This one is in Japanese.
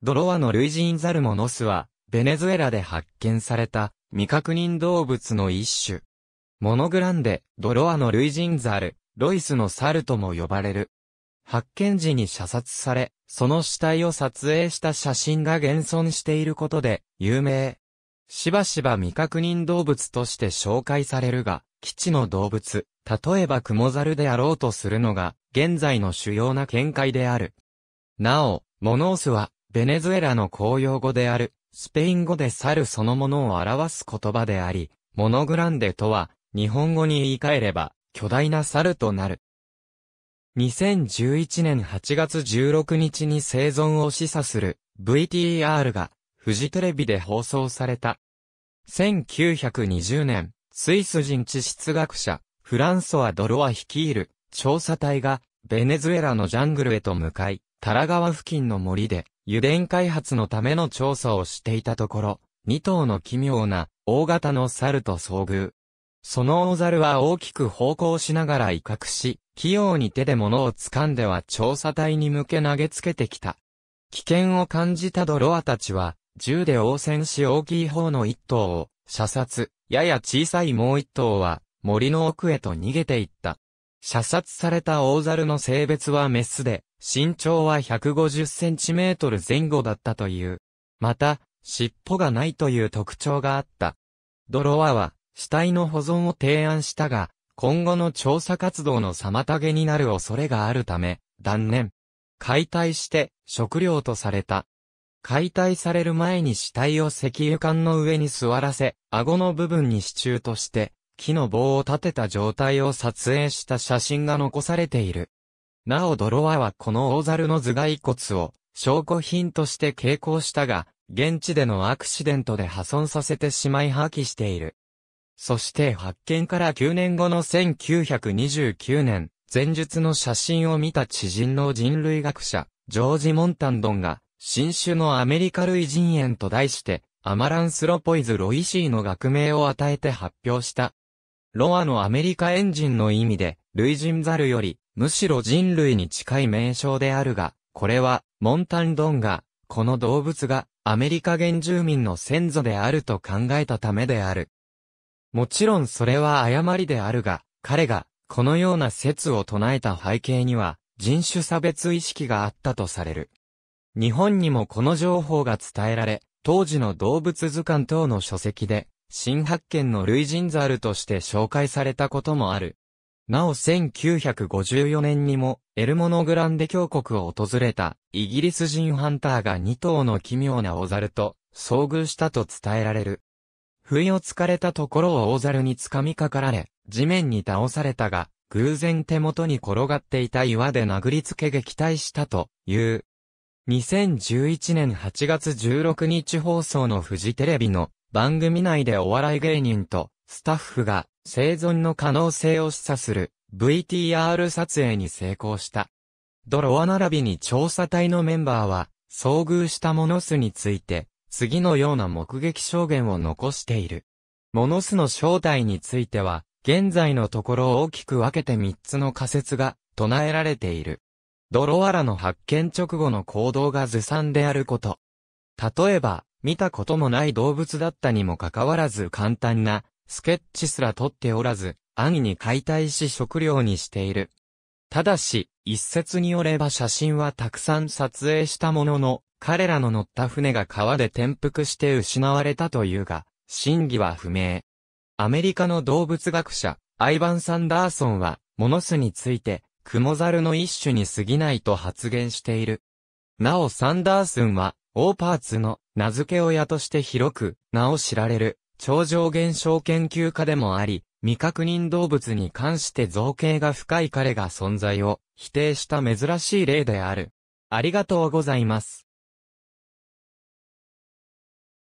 ドロワの類人ザルモノスは、ベネズエラで発見された未確認動物の一種。モノグランデ、ドロワの類人ザル、ロイスのサルとも呼ばれる。発見時に射殺され、その死体を撮影した写真が現存していることで、有名。しばしば未確認動物として紹介されるが、基地の動物、例えばクモザルであろうとするのが、現在の主要な見解である。なお、モノースは、ベネズエラの公用語である、スペイン語で猿そのものを表す言葉であり、モノグランデとは、日本語に言い換えれば、巨大な猿となる。2011年8月16日に生存を示唆する VTR がフジテレビで放送された。1920年、スイス人地質学者、フランソア・ドロワ率いる調査隊がベネズエラのジャングルへと向かい、タラ川付近の森で油田開発のための調査をしていたところ、2頭の奇妙な大型の猿と遭遇。その大猿は大きく方向しながら威嚇し、器用に手で物を掴んでは調査隊に向け投げつけてきた。危険を感じたドロアたちは、銃で応戦し大きい方の1頭を射殺、やや小さいもう1頭は森の奥へと逃げていった。射殺された大猿の性別はメスで、身長は150センチメートル前後だったという。また、尻尾がないという特徴があった。ドロワは、死体の保存を提案したが、今後の調査活動の妨げになる恐れがあるため、断念。解体して、食料とされた。解体される前に死体を石油管の上に座らせ、顎の部分に支柱として、木の棒を立てた状態を撮影した写真が残されている。なおドロアはこの大猿の頭蓋骨を証拠品として傾向したが、現地でのアクシデントで破損させてしまい破棄している。そして発見から9年後の1929年、前述の写真を見た知人の人類学者、ジョージ・モンタンドンが、新種のアメリカ類人猿と題して、アマランスロポイズ・ロイシーの学名を与えて発表した。ロアのアメリカエンジンの意味で、類人猿より、むしろ人類に近い名称であるが、これは、モンタンドンが、この動物が、アメリカ原住民の先祖であると考えたためである。もちろんそれは誤りであるが、彼が、このような説を唱えた背景には、人種差別意識があったとされる。日本にもこの情報が伝えられ、当時の動物図鑑等の書籍で、新発見の類人猿として紹介されたこともある。なお1954年にも、エルモノグランデ峡谷を訪れた、イギリス人ハンターが2頭の奇妙なオザルと、遭遇したと伝えられる。不意をつかれたところを大ザルにつかみかかられ、地面に倒されたが、偶然手元に転がっていた岩で殴りつけ撃退したという。2011年8月16日放送のフジテレビの番組内でお笑い芸人とスタッフが生存の可能性を示唆する VTR 撮影に成功した。ドロワ並びに調査隊のメンバーは、遭遇したモノスについて、次のような目撃証言を残している。モノスの正体については、現在のところ大きく分けて3つの仮説が唱えられている。ドロワラの発見直後の行動がずさんであること。例えば、見たこともない動物だったにもかかわらず簡単なスケッチすら取っておらず、安易に解体し食料にしている。ただし、一説によれば写真はたくさん撮影したものの、彼らの乗った船が川で転覆して失われたというが、真偽は不明。アメリカの動物学者、アイバン・サンダーソンは、モノスについて、クモザルの一種に過ぎないと発言している。なおサンダーソンは、オーパーツの名付け親として広く、名を知られる、超常現象研究家でもあり、未確認動物に関して造形が深い彼が存在を否定した珍しい例である。ありがとうございます。